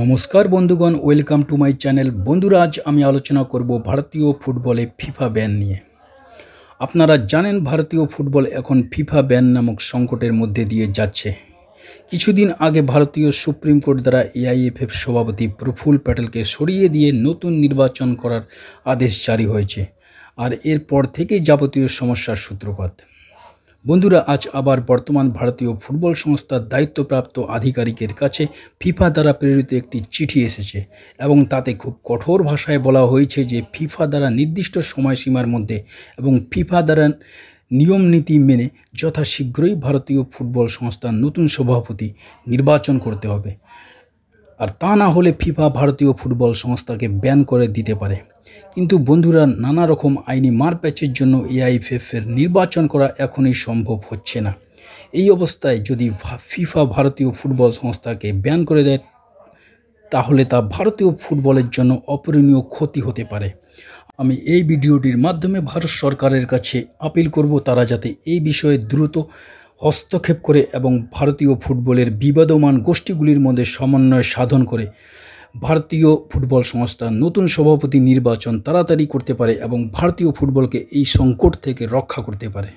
নমস্কার বন্ধুগণ welcome to my channel বন্ধুরা আজ আমি আলোচনা করব ভারতীয় ফুটবলে ফিফা ব্যান নিয়ে আপনারা জানেন ভারতীয় ফুটবল এখন ফিফা ব্যান নামক সংকটের মধ্যে দিয়ে যাচ্ছে কিছুদিন আগে ভারতীয় সুপ্রিম কোর্ট দ্বারা এআইএফএফ সভাপতি প্রফুল প্যাটেলকে সরিয়ে দিয়ে নতুন নির্বাচন করার আদেশ জারি হয়েছে আর এরপর থেকেই যাবতীয় সমস্যার সূত্রপাত বন্ধুরা আজ আবার বর্তমান ভারতীয় ফুটবল সংস্থার দায়িত্বপ্রাপ্ত আধিকারিকের কাছে ফিফা দ্বারা প্রেরিত একটি চিঠি এসেছে এবং তাতে খুব কঠোর ভাষায় বলা হয়েছে যে ফিফা দ্বারা নির্দিষ্ট সময়সীমার মধ্যে এবং ফিফা দ্বারা নিয়ম নীতি মেনে যথাশীঘ্রই ভারতীয় ফুটবল সংস্থার নতুন সভাপতি নির্বাচন করতে হবে আর তা না হলে ফিফা ভারতীয় ফুটবল সংস্থাকে ব্যান করে দিতে পারে কিন্তু বন্ধুরা নানা রকম আইনি মারপ্যাচের জন্য এআইএফএফের নির্বাচন করা এখনই সম্ভব হচ্ছে না এই অবস্থায় যদি ফিফা ভারতীয় ফুটবল সংস্থাকে ব্যান করে দেয় তাহলে তা ভারতীয় ফুটবলের জন্য অপরণীয় ক্ষতি হতে পারে আমি এই ভিডিওটির মাধ্যমে ভারত সরকারের কাছে আপিল করব তারা যাতে এই বিষয়ে দ্রুত হস্তক্ষেপ করে এবং ভারতীয় ফুটবলের বিবাদমান গোষ্ঠীগুলির মধ্যে সমন্বয় সাধন করে ভারতীয় ফুটবল সংস্থা নতুন সভাপতি নির্বাচন তাড়াতাড়ি করতে পারে এবং ভারতীয় ফুটবলকে এই সংকট থেকে রক্ষা করতে পারে